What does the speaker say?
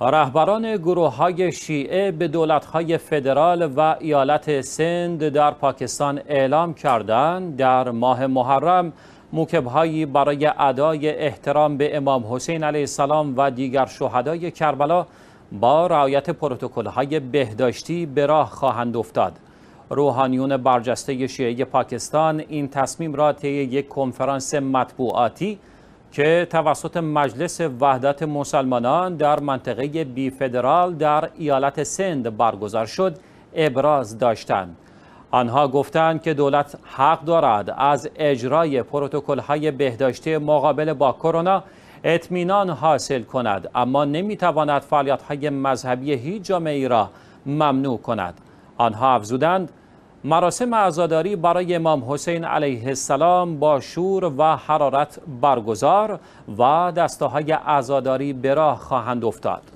رهبران گروه های شیعه به دولت های فدرال و ایالت سند در پاکستان اعلام کردند در ماه محرم هایی برای ادای احترام به امام حسین علیه السلام و دیگر شهدای کربلا با رعایت پروتکل های بهداشتی به راه خواهند افتاد روحانیون برجسته شیعه پاکستان این تصمیم را طی یک کنفرانس مطبوعاتی که توسط مجلس وحدت مسلمانان در منطقه بی فدرال در ایالت سند برگزار شد ابراز داشتند. آنها گفتند که دولت حق دارد از اجرای پروتکل های بهداشتی مقابل با کرونا اطمینان حاصل کند اما نمیتواند فعالیت های مذهبی هیچ جامعه ای را ممنوع کند آنها افزودند مراسم عزاداری برای امام حسین علیه السلام با شور و حرارت برگزار و های عزاداری به راه خواهند افتاد